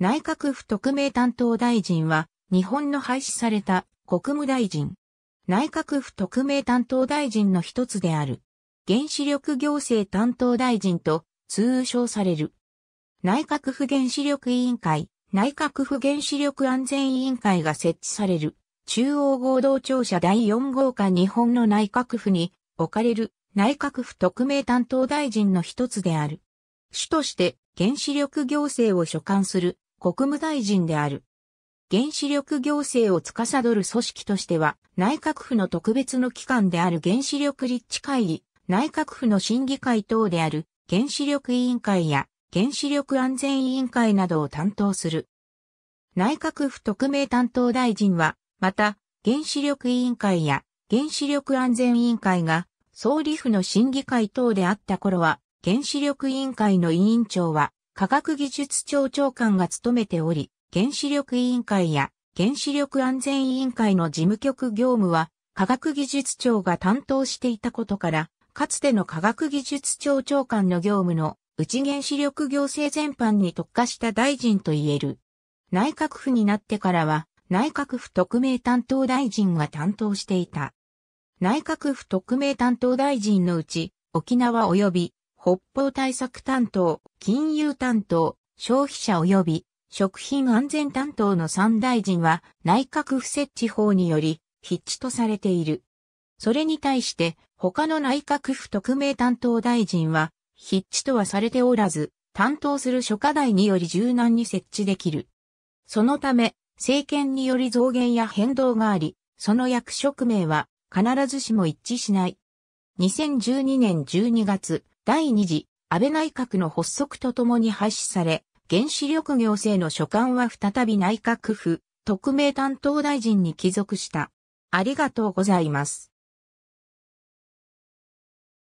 内閣府特命担当大臣は、日本の廃止された国務大臣。内閣府特命担当大臣の一つである。原子力行政担当大臣と通称される。内閣府原子力委員会、内閣府原子力安全委員会が設置される。中央合同庁舎第4号館日本の内閣府に置かれる内閣府特命担当大臣の一つである。主として原子力行政を所管する国務大臣である。原子力行政を司る組織としては、内閣府の特別の機関である原子力立地会議、内閣府の審議会等である原子力委員会や原子力安全委員会などを担当する。内閣府特命担当大臣は、また、原子力委員会や原子力安全委員会が総理府の審議会等であった頃は、原子力委員会の委員長は科学技術庁長官が務めており、原子力委員会や原子力安全委員会の事務局業務は科学技術庁が担当していたことから、かつての科学技術庁長官の業務の内原子力行政全般に特化した大臣と言える。内閣府になってからは、内閣府特命担当大臣が担当していた。内閣府特命担当大臣のうち、沖縄及び北方対策担当、金融担当、消費者及び食品安全担当の3大臣は内閣府設置法により筆致とされている。それに対して他の内閣府特命担当大臣は筆致とはされておらず、担当する諸課題により柔軟に設置できる。そのため、政権により増減や変動があり、その役職名は必ずしも一致しない。2012年12月、第2次安倍内閣の発足とともに廃止され、原子力行政の所管は再び内閣府、特命担当大臣に帰属した。ありがとうございます。